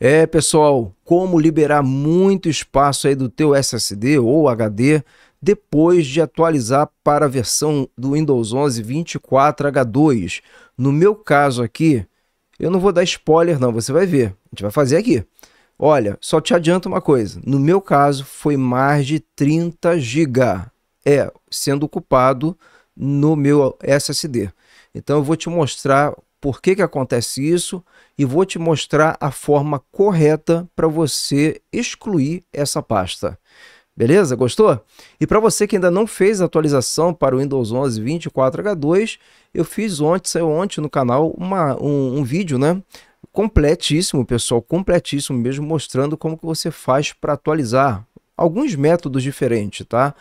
É, pessoal, como liberar muito espaço aí do teu SSD ou HD depois de atualizar para a versão do Windows 11 24H2. No meu caso aqui, eu não vou dar spoiler não, você vai ver. A gente vai fazer aqui. Olha, só te adianto uma coisa. No meu caso, foi mais de 30 GB. É, sendo ocupado no meu SSD. Então eu vou te mostrar por que, que acontece isso e vou te mostrar a forma correta para você excluir essa pasta. Beleza? Gostou? E para você que ainda não fez a atualização para o Windows 11 24H2, eu fiz ontem, saiu ontem no canal uma, um, um vídeo, né? Completíssimo, pessoal, completíssimo mesmo, mostrando como que você faz para atualizar alguns métodos diferentes, tá?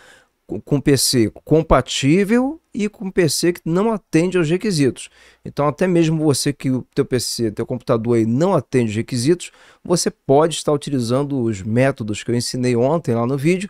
com PC compatível e com PC que não atende aos requisitos. Então, até mesmo você que o teu PC, teu computador aí não atende os requisitos, você pode estar utilizando os métodos que eu ensinei ontem lá no vídeo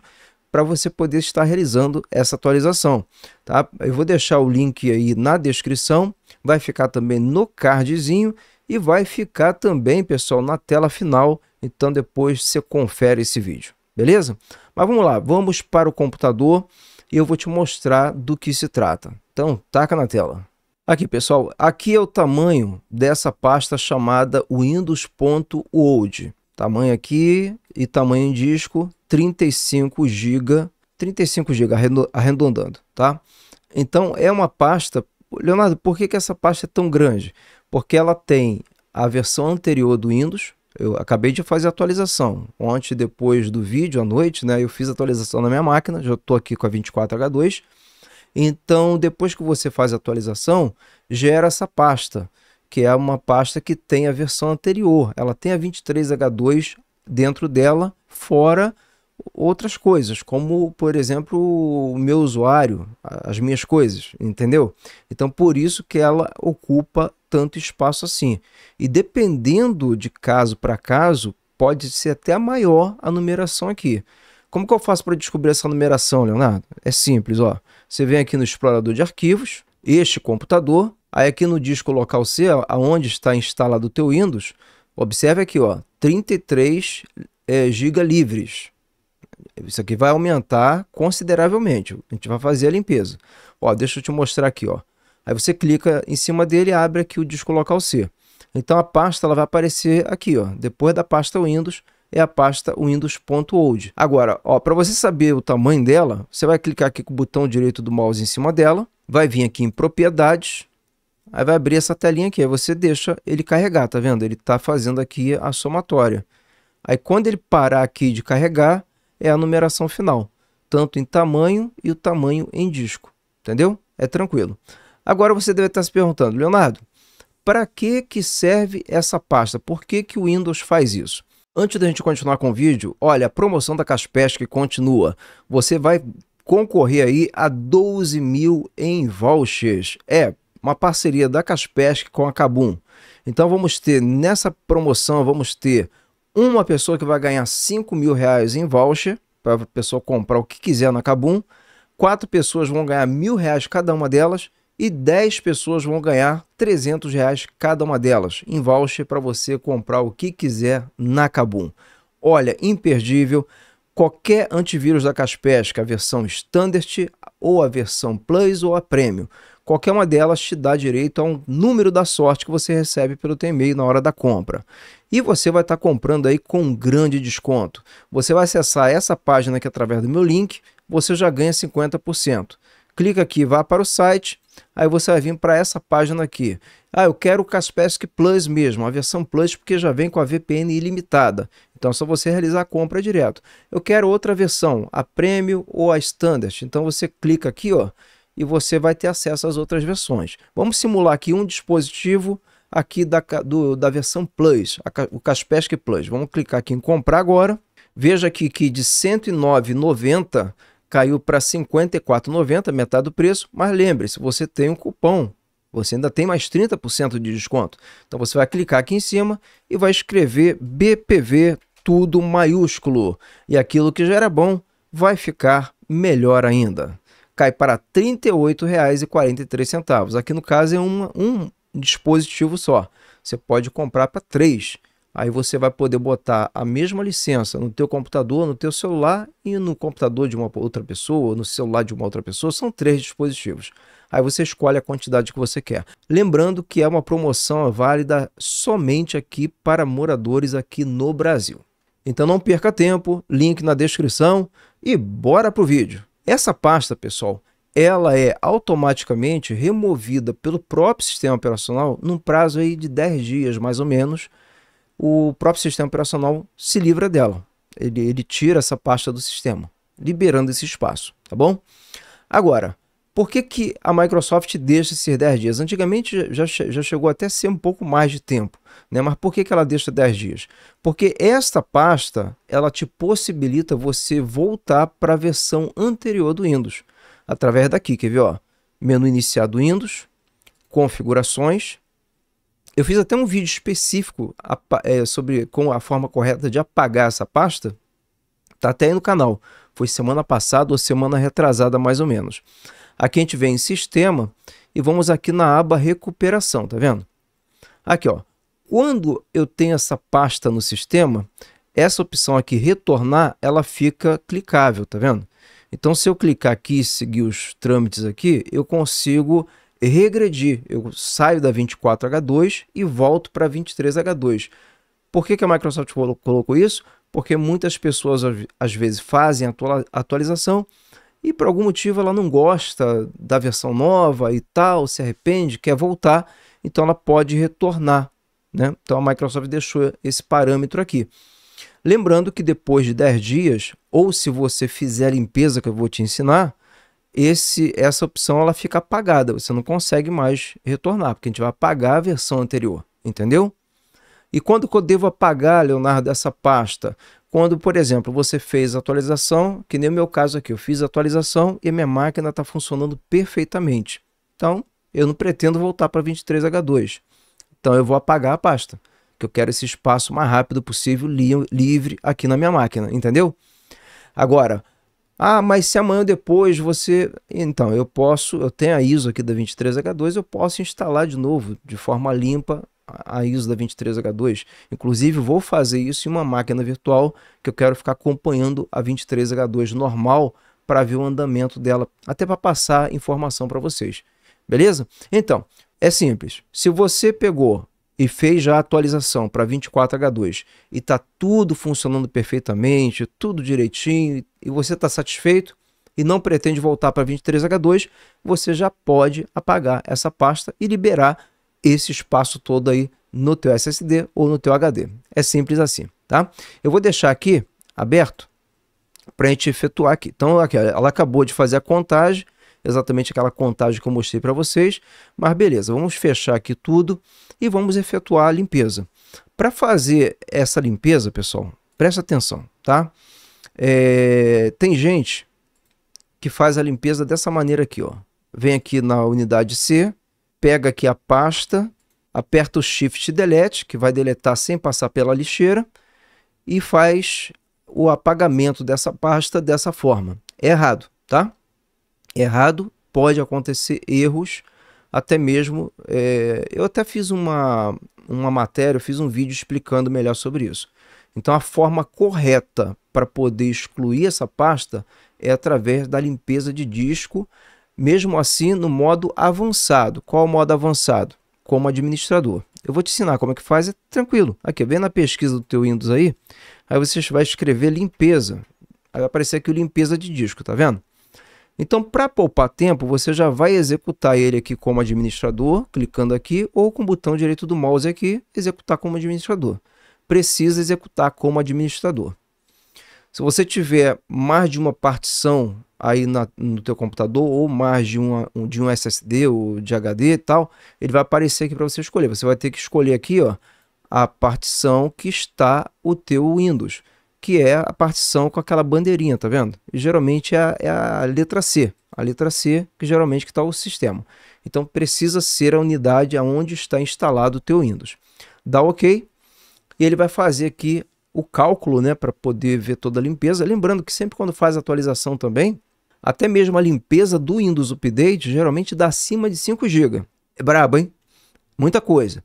para você poder estar realizando essa atualização, tá? Eu vou deixar o link aí na descrição, vai ficar também no cardzinho e vai ficar também, pessoal, na tela final. Então depois você confere esse vídeo, beleza? Mas vamos lá, vamos para o computador e eu vou te mostrar do que se trata. Então, taca na tela. Aqui, pessoal, aqui é o tamanho dessa pasta chamada Windows.old. Tamanho aqui e tamanho em disco, 35 GB, 35 GB arredondando, tá? Então, é uma pasta... Leonardo, por que, que essa pasta é tão grande? Porque ela tem a versão anterior do Windows, eu acabei de fazer atualização. Ontem, depois do vídeo à noite, né? Eu fiz atualização na minha máquina, já estou aqui com a 24H2. Então, depois que você faz a atualização, gera essa pasta, que é uma pasta que tem a versão anterior. Ela tem a 23H2 dentro dela, fora outras coisas, como, por exemplo, o meu usuário, as minhas coisas, entendeu? Então, por isso que ela ocupa tanto espaço assim. E dependendo de caso para caso, pode ser até maior a numeração aqui. Como que eu faço para descobrir essa numeração, Leonardo? É simples, ó. Você vem aqui no explorador de arquivos, este computador, aí aqui no disco local C, aonde está instalado o teu Windows, observe aqui, ó, 33 é, GB livres. Isso aqui vai aumentar consideravelmente. A gente vai fazer a limpeza. Ó, deixa eu te mostrar aqui, ó. Aí você clica em cima dele e abre aqui o disco local C. Então a pasta ela vai aparecer aqui, ó, depois da pasta Windows, é a pasta windows.old. Agora, ó, para você saber o tamanho dela, você vai clicar aqui com o botão direito do mouse em cima dela, vai vir aqui em propriedades, aí vai abrir essa telinha aqui, aí você deixa ele carregar, tá vendo? Ele está fazendo aqui a somatória. Aí quando ele parar aqui de carregar, é a numeração final, tanto em tamanho e o tamanho em disco, entendeu? É tranquilo. Agora você deve estar se perguntando, Leonardo, para que, que serve essa pasta? Por que, que o Windows faz isso? Antes da gente continuar com o vídeo, olha, a promoção da Caspesc continua. Você vai concorrer aí a 12 mil em vouchers. É, uma parceria da Caspesc com a Cabum. Então vamos ter, nessa promoção, vamos ter uma pessoa que vai ganhar 5 mil reais em voucher, para a pessoa comprar o que quiser na Cabum. Quatro pessoas vão ganhar mil reais cada uma delas e 10 pessoas vão ganhar 300 reais cada uma delas em voucher para você comprar o que quiser na Kabum. Olha, imperdível, qualquer antivírus da Kaspersky, a versão Standard ou a versão Plus ou a Premium, qualquer uma delas te dá direito a um número da sorte que você recebe pelo e-mail na hora da compra. E você vai estar tá comprando aí com um grande desconto. Você vai acessar essa página aqui através do meu link, você já ganha 50%. Clica aqui, vá para o site, Aí você vai vir para essa página aqui. Ah, eu quero o Kaspersky Plus mesmo, a versão Plus, porque já vem com a VPN ilimitada. Então é só você realizar a compra direto. Eu quero outra versão, a Premium ou a Standard. Então você clica aqui, ó, e você vai ter acesso às outras versões. Vamos simular aqui um dispositivo aqui da, do, da versão Plus, a, o Kaspersky Plus. Vamos clicar aqui em comprar agora. Veja aqui que de R$ 109,90 caiu para 54,90, metade do preço, mas lembre-se, você tem um cupom, você ainda tem mais 30% de desconto. Então você vai clicar aqui em cima e vai escrever BPV tudo maiúsculo. E aquilo que já era bom vai ficar melhor ainda. Cai para R$ 38,43. Aqui no caso é uma, um dispositivo só. Você pode comprar para três. Aí você vai poder botar a mesma licença no teu computador, no teu celular e no computador de uma outra pessoa, no celular de uma outra pessoa, são três dispositivos. Aí você escolhe a quantidade que você quer. Lembrando que é uma promoção válida somente aqui para moradores aqui no Brasil. Então não perca tempo, link na descrição e bora pro vídeo. Essa pasta, pessoal, ela é automaticamente removida pelo próprio sistema operacional num prazo aí de 10 dias mais ou menos o próprio sistema operacional se livra dela. Ele, ele tira essa pasta do sistema, liberando esse espaço, tá bom? Agora, por que, que a Microsoft deixa esses 10 dias? Antigamente já, já chegou até a ser um pouco mais de tempo, né? mas por que, que ela deixa 10 dias? Porque esta pasta ela te possibilita você voltar para a versão anterior do Windows, através daqui, quer ver? Ó? Menu iniciar do Windows, configurações, eu fiz até um vídeo específico a, é, sobre com a forma correta de apagar essa pasta. Tá até aí no canal. Foi semana passada ou semana retrasada, mais ou menos. Aqui a gente vem em sistema e vamos aqui na aba recuperação, tá vendo? Aqui, ó. Quando eu tenho essa pasta no sistema, essa opção aqui, retornar, ela fica clicável, tá vendo? Então, se eu clicar aqui e seguir os trâmites aqui, eu consigo regredir. Eu saio da 24H2 e volto para 23H2. Por que, que a Microsoft colocou isso? Porque muitas pessoas às vezes fazem atualização e por algum motivo ela não gosta da versão nova e tal, se arrepende, quer voltar, então ela pode retornar. Né? Então a Microsoft deixou esse parâmetro aqui. Lembrando que depois de 10 dias, ou se você fizer a limpeza que eu vou te ensinar, esse essa opção ela fica apagada, você não consegue mais retornar, porque a gente vai apagar a versão anterior, entendeu? E quando que eu devo apagar, Leonardo, essa pasta? Quando, por exemplo, você fez atualização, que nem o meu caso aqui, eu fiz atualização e minha máquina está funcionando perfeitamente. Então, eu não pretendo voltar para 23H2. Então, eu vou apagar a pasta, que eu quero esse espaço o mais rápido possível li livre aqui na minha máquina, entendeu? Agora, ah, mas se amanhã ou depois você. Então, eu posso, eu tenho a ISO aqui da 23H2, eu posso instalar de novo, de forma limpa, a ISO da 23H2. Inclusive, vou fazer isso em uma máquina virtual que eu quero ficar acompanhando a 23H2 normal para ver o andamento dela, até para passar informação para vocês. Beleza? Então, é simples. Se você pegou e fez já a atualização para 24H2 e está tudo funcionando perfeitamente, tudo direitinho, e você está satisfeito e não pretende voltar para 23H2, você já pode apagar essa pasta e liberar esse espaço todo aí no teu SSD ou no teu HD. É simples assim, tá? Eu vou deixar aqui aberto para a gente efetuar aqui. Então, aqui, ela acabou de fazer a contagem, exatamente aquela contagem que eu mostrei para vocês, mas beleza, vamos fechar aqui tudo e vamos efetuar a limpeza. Para fazer essa limpeza, pessoal, presta atenção, tá? É, tem gente que faz a limpeza dessa maneira aqui, ó. Vem aqui na unidade C, pega aqui a pasta, aperta o Shift Delete, que vai deletar sem passar pela lixeira, e faz o apagamento dessa pasta dessa forma. É errado, tá? errado, pode acontecer erros, até mesmo. É, eu até fiz uma, uma matéria, eu fiz um vídeo explicando melhor sobre isso. Então, a forma correta para poder excluir essa pasta é através da limpeza de disco, mesmo assim no modo avançado. Qual o modo avançado? Como administrador. Eu vou te ensinar como é que faz, é tranquilo. Aqui, vem na pesquisa do teu Windows aí, aí você vai escrever limpeza. Aí vai aparecer aqui o limpeza de disco, tá vendo? Então, para poupar tempo, você já vai executar ele aqui como administrador, clicando aqui, ou com o botão direito do mouse aqui, executar como administrador. Precisa executar como administrador. Se você tiver mais de uma partição aí na, no teu computador, ou mais de, uma, de um SSD ou de HD e tal, ele vai aparecer aqui para você escolher. Você vai ter que escolher aqui ó, a partição que está o teu Windows que é a partição com aquela bandeirinha, tá vendo? geralmente é a, é a, letra C, a letra C que geralmente está o sistema. Então precisa ser a unidade aonde está instalado o teu Windows. Dá OK e ele vai fazer aqui o cálculo, né, para poder ver toda a limpeza. Lembrando que sempre quando faz atualização também, até mesmo a limpeza do Windows Update geralmente dá acima de 5 GB. É brabo, hein? Muita coisa.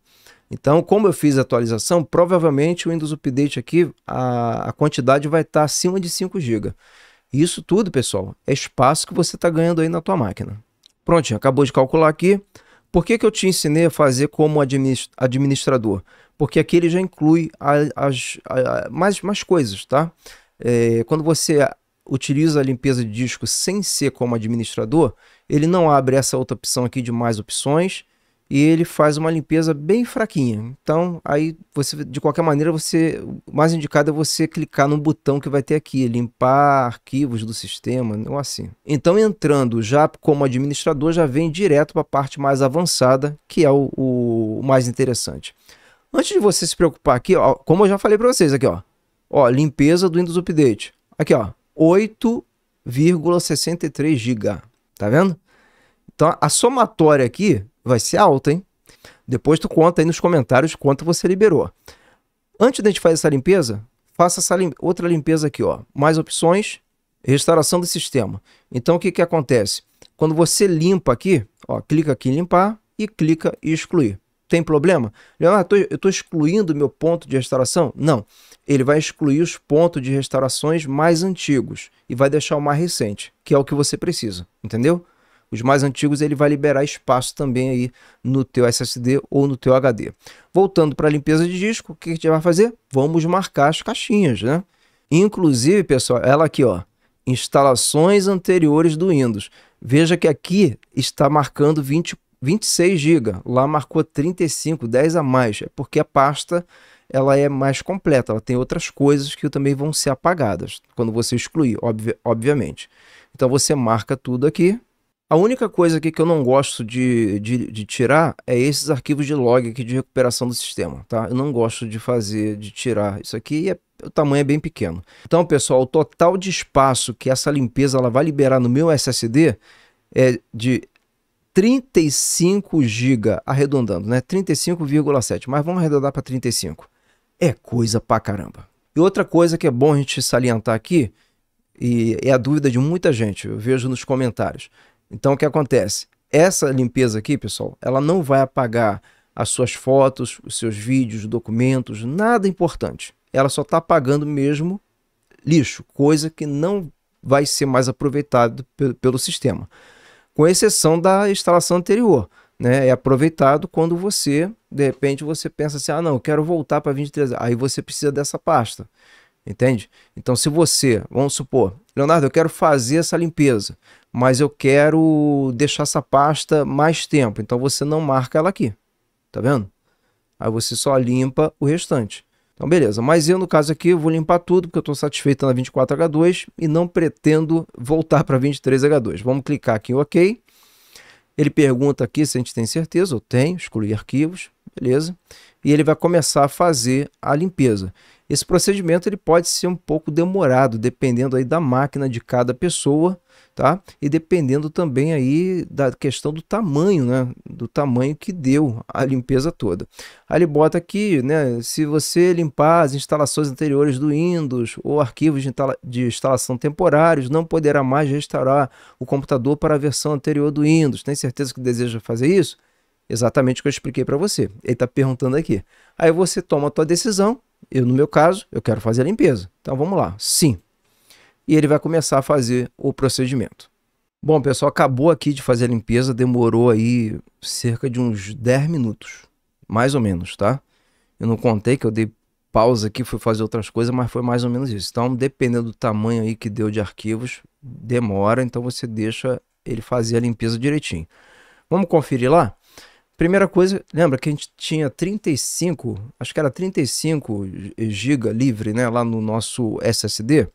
Então, como eu fiz a atualização, provavelmente o Windows Update aqui, a, a quantidade vai estar tá acima de 5 GB. Isso tudo, pessoal, é espaço que você está ganhando aí na tua máquina. Prontinho, acabou de calcular aqui. Por que, que eu te ensinei a fazer como administrador? Porque aqui ele já inclui as, as mais, mais coisas, tá? É, quando você utiliza a limpeza de disco sem ser como administrador, ele não abre essa outra opção aqui de mais opções e ele faz uma limpeza bem fraquinha. Então, aí você, de qualquer maneira, você, mais indicado é você clicar no botão que vai ter aqui, limpar arquivos do sistema, ou assim. Então, entrando já como administrador, já vem direto para a parte mais avançada, que é o, o, mais interessante. Antes de você se preocupar aqui, ó, como eu já falei para vocês aqui, ó, ó, limpeza do Windows Update. Aqui, ó, 8,63 GB, tá vendo? Então, a somatória aqui vai ser alta, hein? Depois tu conta aí nos comentários quanto você liberou. Antes da gente fazer essa limpeza, faça essa lim... outra limpeza aqui, ó. Mais opções, restauração do sistema. Então o que que acontece? Quando você limpa aqui, ó, clica aqui em limpar e clica em excluir. Tem problema? Leonardo, eu estou excluindo meu ponto de restauração? Não. Ele vai excluir os pontos de restaurações mais antigos e vai deixar o mais recente, que é o que você precisa, entendeu? Os mais antigos ele vai liberar espaço também aí no teu SSD ou no teu HD. Voltando para a limpeza de disco, o que a gente vai fazer? Vamos marcar as caixinhas, né? Inclusive, pessoal, ela aqui, ó, instalações anteriores do Windows. Veja que aqui está marcando 20, 26 GB, lá marcou 35, 10 a mais. É porque a pasta ela é mais completa, ela tem outras coisas que também vão ser apagadas quando você excluir, obvi obviamente. Então você marca tudo aqui, a única coisa aqui que eu não gosto de, de, de, tirar é esses arquivos de log aqui de recuperação do sistema, tá? Eu não gosto de fazer, de tirar isso aqui é, o tamanho é bem pequeno. Então, pessoal, o total de espaço que essa limpeza ela vai liberar no meu SSD é de 35 GB, arredondando, né? 35,7, mas vamos arredondar para 35. É coisa pra caramba. E outra coisa que é bom a gente salientar aqui, e é a dúvida de muita gente, eu vejo nos comentários, então o que acontece? Essa limpeza aqui, pessoal, ela não vai apagar as suas fotos, os seus vídeos, documentos, nada importante. Ela só está apagando mesmo lixo, coisa que não vai ser mais aproveitado pelo, pelo sistema, com exceção da instalação anterior. Né? É aproveitado quando você, de repente, você pensa assim, ah não, eu quero voltar para 23, aí você precisa dessa pasta. Entende? Então, se você, vamos supor, Leonardo, eu quero fazer essa limpeza, mas eu quero deixar essa pasta mais tempo. Então, você não marca ela aqui. Tá vendo? Aí você só limpa o restante. Então, beleza. Mas eu, no caso aqui, eu vou limpar tudo, porque eu estou satisfeito na 24H2 e não pretendo voltar para 23H2. Vamos clicar aqui em OK. Ele pergunta aqui se a gente tem certeza. Eu tenho. Excluir arquivos. Beleza. E ele vai começar a fazer a limpeza. Esse procedimento ele pode ser um pouco demorado, dependendo aí da máquina de cada pessoa, tá? E dependendo também aí da questão do tamanho, né? Do tamanho que deu a limpeza toda. ele bota aqui, né? Se você limpar as instalações anteriores do Windows ou arquivos de, instala de instalação temporários, não poderá mais restaurar o computador para a versão anterior do Windows. Tem certeza que deseja fazer isso? Exatamente o que eu expliquei para você. Ele está perguntando aqui. Aí você toma a tua decisão, eu, no meu caso, eu quero fazer a limpeza. Então vamos lá, sim. E ele vai começar a fazer o procedimento. Bom, pessoal, acabou aqui de fazer a limpeza, demorou aí cerca de uns 10 minutos, mais ou menos, tá? Eu não contei que eu dei pausa aqui, fui fazer outras coisas, mas foi mais ou menos isso. Então, dependendo do tamanho aí que deu de arquivos, demora, então você deixa ele fazer a limpeza direitinho. Vamos conferir lá? Primeira coisa, lembra que a gente tinha 35, acho que era 35 GB livre, né, lá no nosso SSD?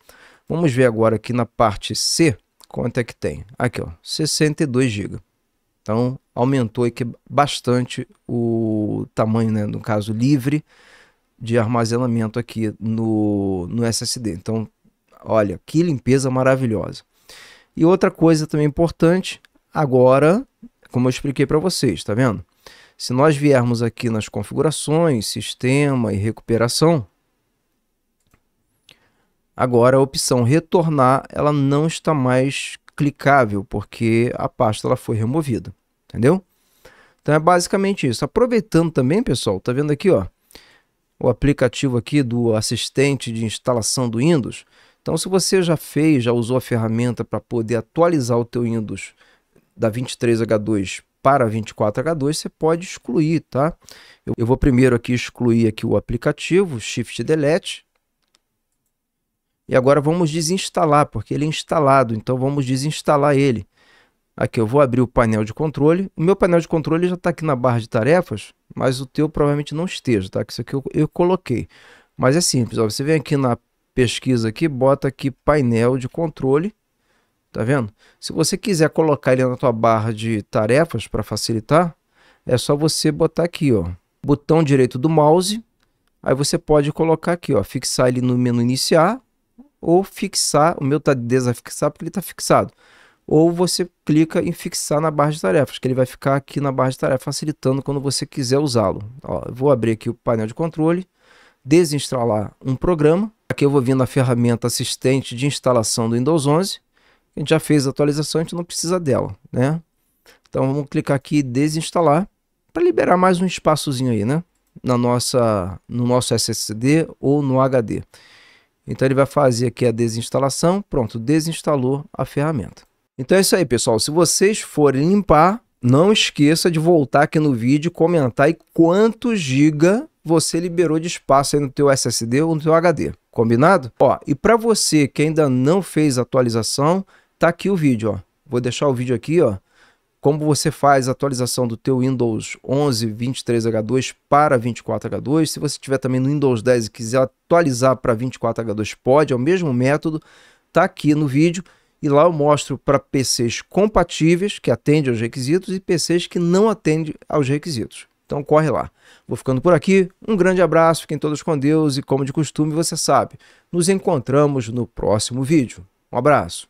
Vamos ver agora aqui na parte C, quanto é que tem. Aqui, ó, 62 GB. Então, aumentou aqui bastante o tamanho, né, no caso livre de armazenamento aqui no, no SSD. Então, olha, que limpeza maravilhosa. E outra coisa também importante, agora como eu expliquei para vocês, tá vendo? Se nós viermos aqui nas configurações, sistema e recuperação, agora a opção retornar, ela não está mais clicável, porque a pasta ela foi removida, entendeu? Então é basicamente isso. Aproveitando também, pessoal, tá vendo aqui, ó, o aplicativo aqui do assistente de instalação do Windows. Então, se você já fez, já usou a ferramenta para poder atualizar o teu Windows da 23H2 para 24H2, você pode excluir, tá? Eu, eu vou primeiro aqui excluir aqui o aplicativo, Shift Delete. E agora vamos desinstalar, porque ele é instalado, então vamos desinstalar ele. Aqui eu vou abrir o painel de controle. O meu painel de controle já está aqui na barra de tarefas, mas o teu provavelmente não esteja, tá? Que isso aqui eu, eu coloquei. Mas é simples, ó, você vem aqui na pesquisa aqui, bota aqui painel de controle Tá vendo? Se você quiser colocar ele na tua barra de tarefas para facilitar, é só você botar aqui, ó, botão direito do mouse. Aí você pode colocar aqui, ó, fixar ele no menu iniciar ou fixar, o meu tá desafixado porque ele tá fixado. Ou você clica em fixar na barra de tarefas, que ele vai ficar aqui na barra de tarefas facilitando quando você quiser usá-lo. vou abrir aqui o painel de controle, desinstalar um programa. Aqui eu vou vir na ferramenta assistente de instalação do Windows 11 a gente já fez a atualização, a gente não precisa dela, né? Então vamos clicar aqui desinstalar para liberar mais um espaçozinho aí, né? Na nossa, no nosso SSD ou no HD. Então ele vai fazer aqui a desinstalação, pronto, desinstalou a ferramenta. Então é isso aí, pessoal. Se vocês forem limpar, não esqueça de voltar aqui no vídeo, comentar e quanto giga você liberou de espaço aí no teu SSD ou no teu HD. Combinado? Ó, e para você que ainda não fez atualização, tá aqui o vídeo, ó. Vou deixar o vídeo aqui, ó. Como você faz a atualização do teu Windows 11 23H2 para 24H2. Se você tiver também no Windows 10 e quiser atualizar para 24H2, pode, é o mesmo método. Tá aqui no vídeo e lá eu mostro para PCs compatíveis que atendem aos requisitos e PCs que não atendem aos requisitos. Então corre lá. Vou ficando por aqui. Um grande abraço, fiquem todos com Deus e como de costume você sabe, nos encontramos no próximo vídeo. Um abraço.